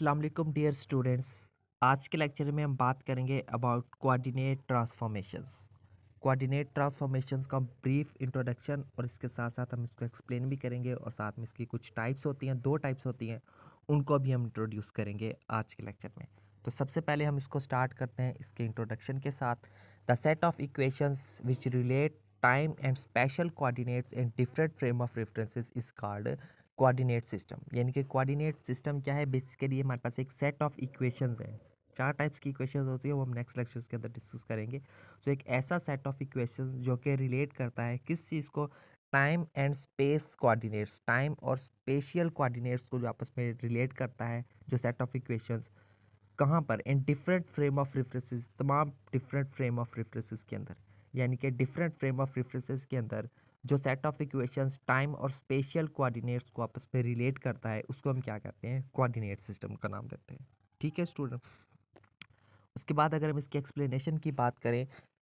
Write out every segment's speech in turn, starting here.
असलकुम dear students आज के लेक्चर में हम बात करेंगे about coordinate transformations coordinate transformations का ब्रीफ इंट्रोडक्शन और इसके साथ साथ हम इसको एक्सप्लेन भी करेंगे और साथ में इसकी कुछ टाइप्स होती हैं दो टाइप्स होती हैं उनको भी हम इंट्रोड्यूस करेंगे आज के लेक्चर में तो सबसे पहले हम इसको स्टार्ट करते हैं इसके इंट्रोडक्शन के साथ the set of equations which relate time and special coordinates and different frame of references is card coordinate system यानी कि कोऑर्डिनेट सिस्टम क्या है बेसिकली हमारे पास एक सेट ऑफ इक्वेशंस है चार टाइप्स की इक्वेशंस होती है वो हम नेक्स्ट लेक्चर्स के अंदर डिस्कस करेंगे तो एक ऐसा सेट ऑफ इक्वेशंस जो कि रिलेट करता है किस चीज़ को time and space coordinates time और स्पेशियल कोऑर्डिनेट्स को जो आपस में रिलेट करता है जो सेट ऑफ इक्वेशंस कहाँ पर इन डिफरेंट फ्रेम ऑफ रेफरेंसेस तमाम डिफरेंट फ्रेम ऑफ रेफरेंसेस के अंदर यानी कि डिफरेंट फ्रेम ऑफ रेफरेंसेस के अंदर जो सेट ऑफ इक्वेशन टाइम और स्पेशल कोऑर्डिनेट्स को आपस में रिलेट करता है उसको हम क्या कहते हैं कोऑर्डिनेट सिस्टम का नाम देते हैं ठीक है स्टूडेंट उसके बाद अगर हम इसकी एक्सप्लेनेशन की बात करें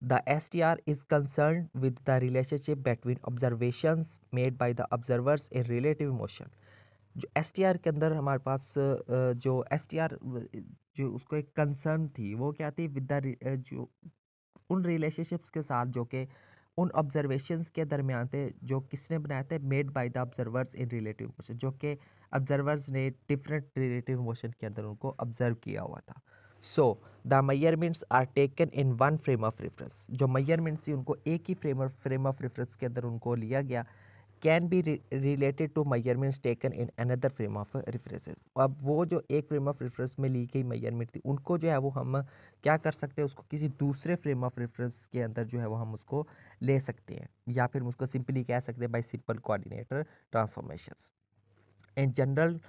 the S T R is concern with the relationship between observation made by the observers in relative motion जो एस टी आर के अंदर हमारे पास जो एस टी आर जो उसको एक कंसर्न थी वो क्या थी विद द जो उन रिलेशनशिप्स के साथ जो कि उन ऑब्जर्वेशंस के दरमियान थे जो किसने बनाए थे made by the observers in relative motion जो कि ऑब्जर्वर्स ने डिफरेंट रिलेटिव मोशन के अंदर उनको ऑब्जर्व किया हुआ था so the measurements are taken in one frame of reference जो मैयरमेंट्स थी उनको एक ही frame of frame of reference के अंदर उनको लिया गया can be related to measurements taken in another frame of references अब वो जो एक फ्रेम ऑफ रेफरेंस में ली गई मैयरमेंट थी उनको जो है वो हम क्या कर सकते हैं उसको किसी दूसरे फ्रेम ऑफ रेफरेंस के अंदर जो है वो हम उसको ले सकते हैं या फिर उसको सिंपली कह सकते हैं by simple coordinator transformation in general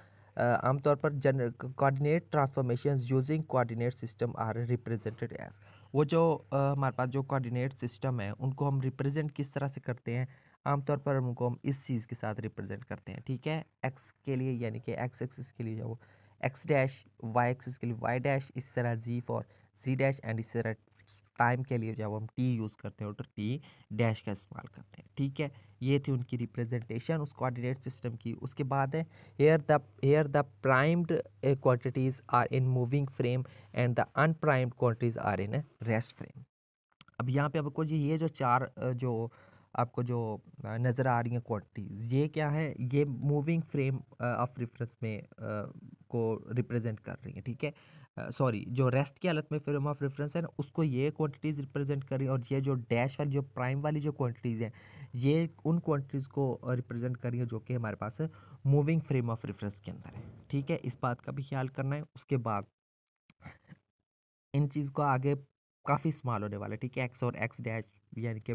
आमतौर पर जन coordinate transformation using coordinate system are represented as वो जो हमारे पास जो कोऑर्डिनेट सिस्टम है उनको हम रिप्रेजेंट किस तरह से करते हैं आमतौर पर उनको हम इस चीज़ के साथ रिप्रेजेंट करते हैं ठीक है एक्स के लिए यानी कि एक्स एक्सिस के लिए जो एक्स डैश वाई एक्सिस के लिए वाई डैश इस तरह Z for Z dash and इस तरह प्राइम के लिए जब हम टी यूज़ करते हैं तो टी डैश का इस्तेमाल करते हैं ठीक है ये थी उनकी रिप्रेजेंटेशन उस कोऑर्डिनेट सिस्टम की उसके बाद है here the here the primed quantities are in moving frame and the unprimed quantities are in rest frame अब यहाँ पे आपको जी ये जो चार जो आपको जो नज़र आ रही हैं क्वांटिटीज़ ये क्या है ये मूविंग फ्रेम ऑफ रेफरेंस में आ, को रिप्रेजेंट कर रही हैं ठीक है सॉरी जो रेस्ट की हालत में फ्रेम ऑफ रेफरेंस है ना उसको ये क्वांटिटीज़ रिप्रेजेंट कर रही है और ये जो डैश वाली जो प्राइम वाली जो क्वांटिटीज़ हैं ये उन क्वांटिटीज़ को रिप्रेजेंट कर रही है जो कि हमारे पास मूविंग फ्रेम ऑफ रेफरेंस के अंदर है ठीक है इस बात का भी ख्याल करना है उसके बाद इन चीज़ को आगे काफ़ी स्मॉल होने वाला है ठीक है एक्स और एक्स डैश यानी कि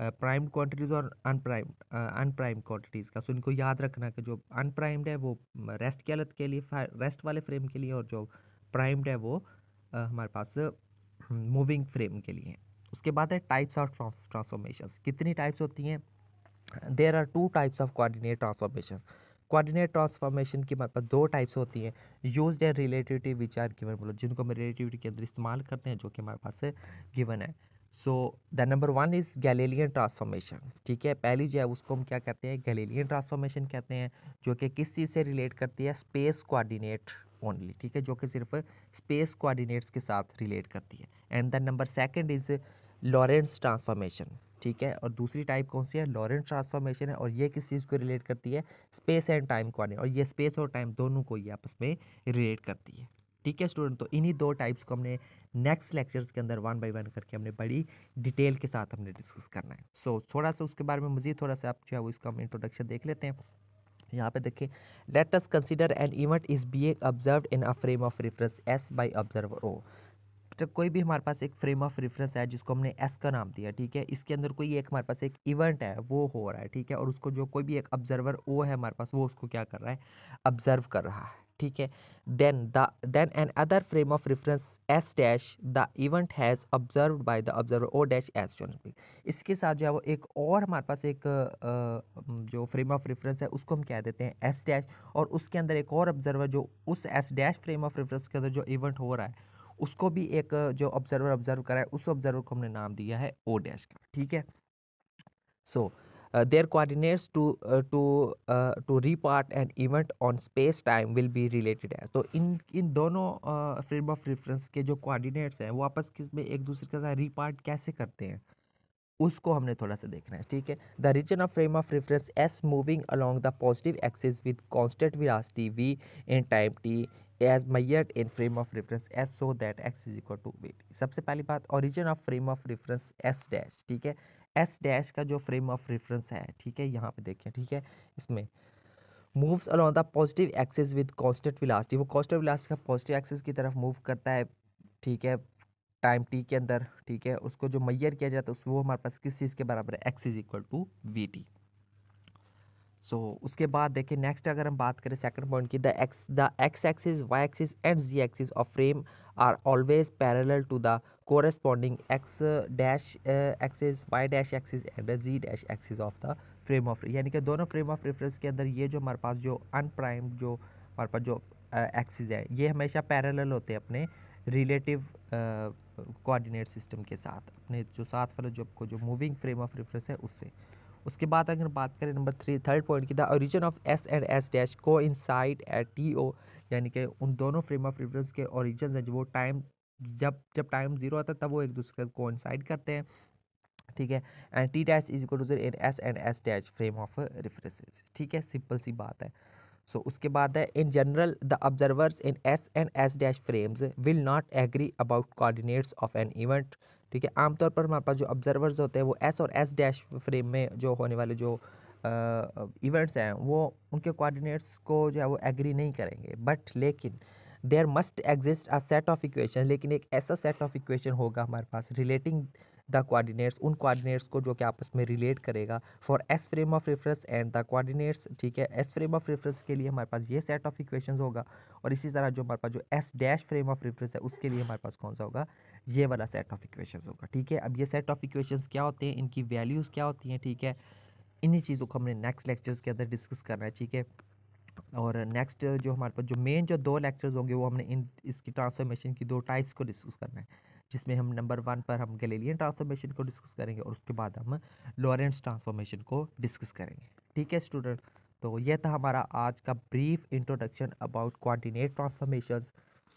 प्राइम क्वांटिटीज़ और अनप्राइम अनप्राइम क्वांटिटीज़ का सो इनको याद रखना कि जो अनप्राइम्ड है वो रेस्ट की हालत के लिए रेस्ट वाले फ्रेम के लिए और जो प्राइम्ड है वो आ, हमारे पास मूविंग फ्रेम के लिए उसके बाद है टाइप्स ऑफ ट्रांसफॉर्मेशन कितनी टाइप्स होती हैं there are two types of coordinate transformation coordinate transformation की मतलब दो टाइप्स होती हैं use and relativity which are given बोलो जिनको हम रिलेटिविटी के अंदर इस्तेमाल करते हैं जो कि हमारे पास गिवन है so the number one is Galilean transformation ठीक है पहली जो है उसको हम क्या कहते हैं गैलेलियन ट्रांसफॉर्मेशन कहते हैं जो कि किस चीज़ से रिलेट करती है स्पेस कोऑर्डिनेट ओनली ठीक है जो कि सिर्फ स्पेस कोऑर्डिनेट्स के साथ रिलेट करती है and the number second is Lorentz transformation ठीक है और दूसरी टाइप कौन सी है लॉरेंस ट्रांसफॉर्मेशन है और ये किस चीज़ को रिलेट करती है स्पेस एंड टाइम को और ये स्पेस और टाइम दोनों को ही आपस में रिलेट करती है ठीक है स्टूडेंट तो इन्हीं दो टाइप्स को हमने नेक्स्ट लेक्चर्स के अंदर वन बाय वन करके हमने बड़ी डिटेल के साथ हमने डिस्कस करना है सो so, थोड़ा सा उसके बारे में मज़ीद थोड़ा सा आप जो है वो इसका हम इंट्रोडक्शन देख लेते हैं यहाँ पे देखिए let us consider an event is be observe in a frame of reference S by observer O तो कोई भी हमारे पास एक फ्रेम ऑफ रेफरेंस है जिसको हमने एस का नाम दिया ठीक है इसके अंदर कोई एक हमारे पास एक इवेंट है वो हो रहा है ठीक है और उसको जो कोई भी एक ऑब्जर्वर ओ है हमारे पास वो उसको क्या कर रहा है ऑब्जर्व कर रहा है ठीक है then the then another frame of reference s dash the event has observed by the observer o dash s इसके साथ जो है वो एक और हमारे पास एक जो फ्रेम ऑफ रेफरेंस है उसको हम कह देते हैं एस डैश और उसके अंदर एक और ऑब्जर्वर जो उस S dash frame of reference के अंदर जो इवेंट हो रहा है उसको भी एक जो ऑब्जर्वर ऑब्जर्व करा है उस ऑब्जर्वर को हमने नाम दिया है ओ डैश का ठीक है सो so, uh, their coordinates to uh, to uh, to repart an event on space time will be related है तो इन इन दोनों फ्रेम ऑफ रेफरेंस के जो कोऑर्डिनेट्स हैं वो आपस किस में एक दूसरे के साथ रीपार्ट कैसे करते हैं उसको हमने थोड़ा सा देखना है ठीक है the region of frame of reference S moving along the positive axis with constant constant T V in time T as made in frame of reference S so that X is equal to V सबसे पहली बात origin of frame of reference S dash ठीक है S dash का जो frame of reference है ठीक है यहाँ पे देखें ठीक है इसमें moves along the positive axis with constant velocity वो कॉन्स्टेंट विलास्टी का पॉजिटिव एक्सेस की तरफ मूव करता है ठीक है टाइम टी के अंदर ठीक है उसको जो मैयर किया जाता है उस वो हमारे पास किस चीज़ के बराबर है X is equal to V T so so, उसके बाद देखिए नेक्स्ट अगर हम बात करें सेकंड पॉइंट की the X the X axis Y axis and Z axis of frame are always parallel to the corresponding X dash axis Y dash axis and Z dash axis of the frame of यानी कि दोनों frame of reference के अंदर ये जो हमारे पास जो अनप्राइम जो हमारे पास जो एक्सिस uh, है ये हमेशा पैरेलल होते हैं अपने रिलेटिव कोऑर्डिनेट सिस्टम के साथ अपने जो साथ वाले जो आपको जो मूविंग फ्रेम ऑफ रेफरेंस है उससे उसके बाद अगर बात करें नंबर थ्री थर्ड पॉइंट की the origin of S and S dash coincide at T O यानी कि उन दोनों फ्रेम ऑफ रेफरेंस के ओरिजिन है जो वो टाइम जब जब टाइम जीरो आता है तब वो एक दूसरे को कोइंसाइड करते हैं ठीक है and T dash is equal to in S and S dash frame of references ठीक है सिंपल सी बात है सो so, उसके बाद है in general the observers in S and S dash frames will not agree about coordinates of an event ठीक है आमतौर पर हमारे पास जो ऑब्जर्वर्स होते हैं वो एस और एस डैश फ्रेम में जो होने वाले जो इवेंट्स हैं वो उनके कोऑर्डिनेट्स को जो है वो एग्री नहीं करेंगे बट लेकिन there must exist a set of equation लेकिन एक ऐसा सेट ऑफ इक्वेशन होगा हमारे पास रिलेटिंग द कोऑर्डिनेट्स उन कोऑर्डिनेट्स को जो कि आपस में रिलेट करेगा for S frame of reference and the coordinates ठीक है एस फ्रेम ऑफ रेफरेंस के लिए हमारे पास ये सेट ऑफ इक्वेशंस होगा और इसी तरह जो हमारे पास जो S dash frame of reference है उसके लिए हमारे पास कौन सा होगा ये वाला सेट ऑफ इक्वेशन होगा ठीक है अब ये सेट ऑफ इक्वेशन क्या होते हैं इनकी वैल्यूज़ क्या होती हैं ठीक है इन्हीं चीज़ों को हमने नेक्स्ट लेक्चर्स के अंदर डिस्कस करना है ठीक है और नेक्स्ट जो हमारे पास जो मेन जो दो लेक्चर्स होंगे वो हमने इन इसकी ट्रांसफॉर्मेशन की दो टाइप्स को डिस्कस करना है जिसमें हम नंबर वन पर हम गलेलियन ट्रांसफॉर्मेशन को डिस्कस करेंगे और उसके बाद हम लॉरेंस ट्रांसफॉर्मेशन को डिस्कस करेंगे ठीक है स्टूडेंट तो यह था हमारा आज का brief introduction about coordinate transformations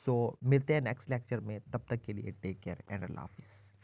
so मिलते हैं नेक्स्ट लेक्चर में तब तक के लिए टेक केयर एंड अल्लाह हाफिज़